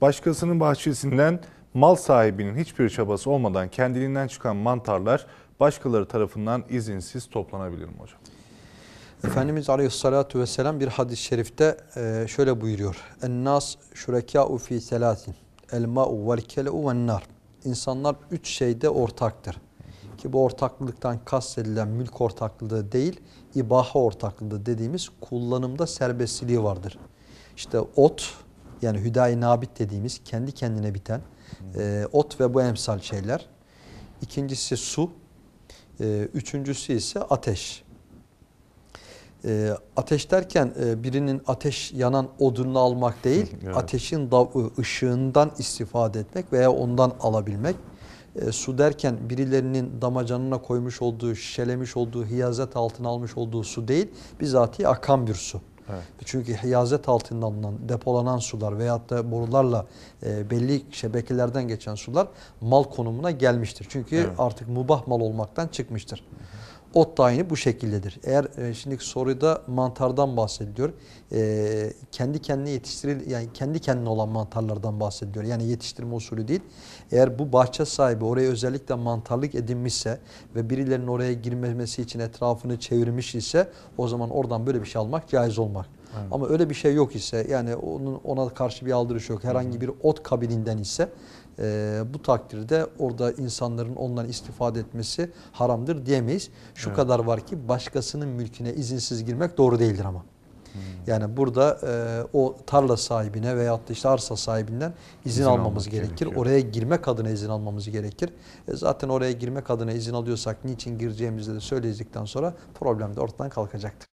Başkasının bahçesinden mal sahibinin hiçbir çabası olmadan kendiliğinden çıkan mantarlar başkaları tarafından izinsiz toplanabilir mi hocam? Efendimiz Aleyhisselatü Vesselam bir hadis-i şerifte e, şöyle buyuruyor. Ennas şurekâ'u fî selâsin. El ma'u vel kele'u vel nar. İnsanlar üç şeyde ortaktır ki bu ortaklılıktan kastedilen mülk ortaklığı değil, ibaha ortaklığı dediğimiz kullanımda serbestliği vardır. İşte ot yani hüdayi nabit dediğimiz kendi kendine biten e, ot ve bu emsal şeyler. İkincisi su, e, üçüncüsü ise ateş. E, ateş derken e, birinin ateş yanan odununu almak değil, evet. ateşin ıı, ışığından istifade etmek veya ondan alabilmek e, su derken birilerinin damacanına koymuş olduğu, şişelemiş olduğu, hiyazet altına almış olduğu su değil, bizatihi akan bir su. Evet. Çünkü hiyazet altından alınan, depolanan sular veyahut da borularla e, belli şebekelerden geçen sular mal konumuna gelmiştir. Çünkü evet. artık mubah mal olmaktan çıkmıştır. Hı ot tayini bu şekildedir. Eğer e, şimdiki soruda mantardan bahsediliyor. E, kendi kendine yetiştiril yani kendi kendine olan mantarlardan bahsediliyor. Yani yetiştirme usulü değil. Eğer bu bahçe sahibi oraya özellikle mantarlık edinmişse ve birilerinin oraya girmemesi için etrafını çevirmiş ise o zaman oradan böyle bir şey almak caiz olmak. Ama öyle bir şey yok ise yani onun ona karşı bir aldırış yok. Herhangi bir ot kabilinden ise e, bu takdirde orada insanların ondan istifade etmesi haramdır diyemeyiz. Şu evet. kadar var ki başkasının mülküne izinsiz girmek doğru değildir ama. Hmm. Yani burada e, o tarla sahibine veyahut da işte arsa sahibinden izin, izin almamız gerekir. gerekiyor. Oraya girmek adına izin almamız gerekir. E, zaten oraya girmek adına izin alıyorsak niçin gireceğimizi de söyledikten sonra problem de ortadan kalkacaktır.